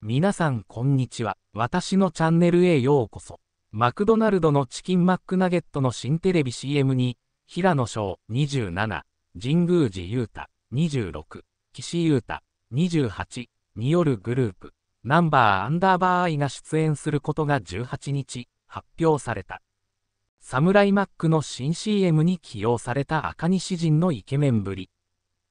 皆さんこんにちは。私のチャンネルへようこそ。マクドナルドのチキンマックナゲットの新テレビ CM に、平野翔27、神宮寺裕太26、岸優太28によるグループ、ナンバーアンダーバーアイが出演することが18日発表された。サムライマックの新 CM に起用された赤西人のイケメンぶり。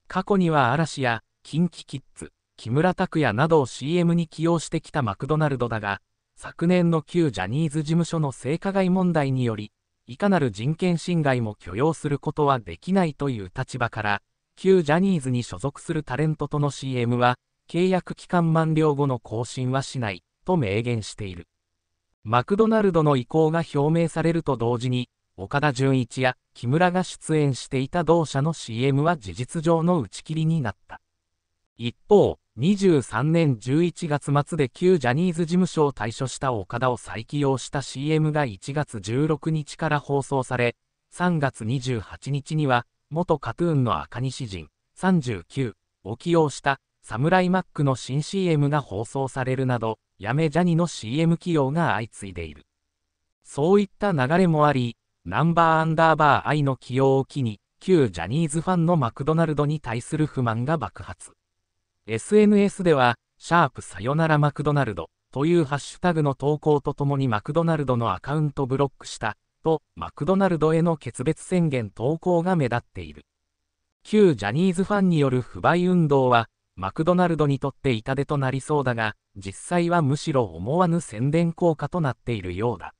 過去には嵐や、キンキキッズ、木村拓哉などを CM に起用してきたマクドナルドだが、昨年の旧ジャニーズ事務所の性加害問題により、いかなる人権侵害も許容することはできないという立場から、旧ジャニーズに所属するタレントとの CM は、契約期間満了後の更新はしない、と明言している。マクドナルドの意向が表明されると同時に、岡田准一や木村が出演していた同社の CM は事実上の打ち切りになった。一方、2 3年11月末で旧ジャニーズ事務所を退所した岡田を再起用した CM が1月16日から放送され、3月28日には、元カトゥーンの赤西陣39を起用したサムライマックの新 CM が放送されるなど、やめジャニの CM 起用が相次いでいる。そういった流れもあり、ナンバーアンダーバー愛の起用を機に、旧ジャニーズファンのマクドナルドに対する不満が爆発。SNS では、シャープさよならマクドナルドというハッシュタグの投稿とともにマクドナルドのアカウントブロックしたと、マクドナルドへの決別宣言投稿が目立っている。旧ジャニーズファンによる不買運動は、マクドナルドにとって痛手となりそうだが、実際はむしろ思わぬ宣伝効果となっているようだ。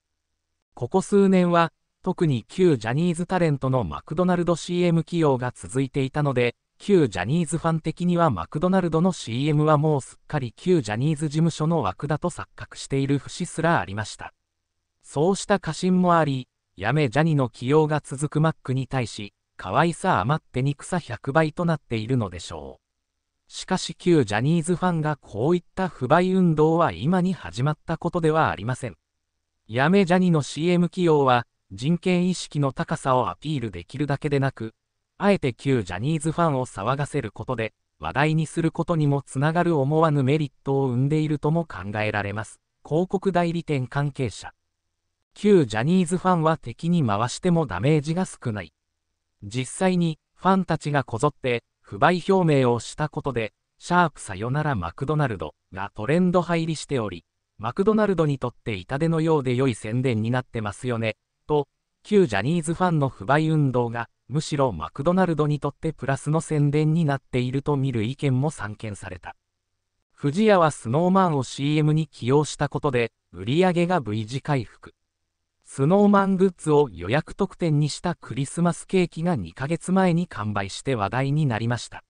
ここ数年は、特に旧ジャニーズタレントのマクドナルド CM 起用が続いていたので、旧ジャニーズファン的にはマクドナルドの CM はもうすっかり旧ジャニーズ事務所の枠だと錯覚している節すらありました。そうした過信もあり、やめジャニの起用が続くマックに対し、可愛さ余って憎さ100倍となっているのでしょう。しかし旧ジャニーズファンがこういった不買運動は今に始まったことではありません。やめジャニの CM 起用は人権意識の高さをアピールできるだけでなく、あえて旧ジャニーズファンを騒がせることで、話題にすることにもつながる思わぬメリットを生んでいるとも考えられます。広告代理店関係者。旧ジャニーズファンは敵に回してもダメージが少ない。実際に、ファンたちがこぞって、不買表明をしたことで、シャープさよならマクドナルドがトレンド入りしており、マクドナルドにとって痛手のようで良い宣伝になってますよね、と、旧ジャニーズファンの不買運動がむしろマクドナルドにとってプラスの宣伝になっていると見る意見も散見された。不二家はスノーマンを CM に起用したことで、売り上げが V 字回復。スノーマングッズを予約特典にしたクリスマスケーキが2ヶ月前に完売して話題になりました。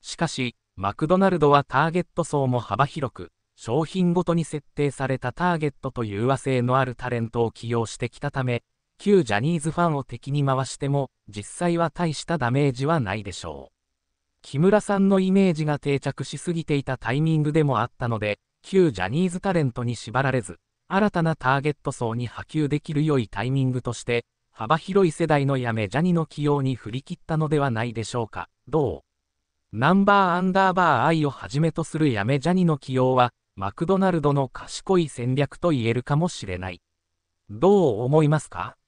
しかし、マクドナルドはターゲット層も幅広く、商品ごとに設定されたターゲットという和性のあるタレントを起用してきたため、旧ジャニーズファンを敵に回しても、実際は大したダメージはないでしょう。木村さんのイメージが定着しすぎていたタイミングでもあったので、旧ジャニーズタレントに縛られず、新たなターゲット層に波及できる良いタイミングとして、幅広い世代のやめジャニの起用に振り切ったのではないでしょうか。どうナンバーアンダーバー愛をはじめとするやめジャニの起用は、マクドナルドの賢い戦略と言えるかもしれない。どう思いますか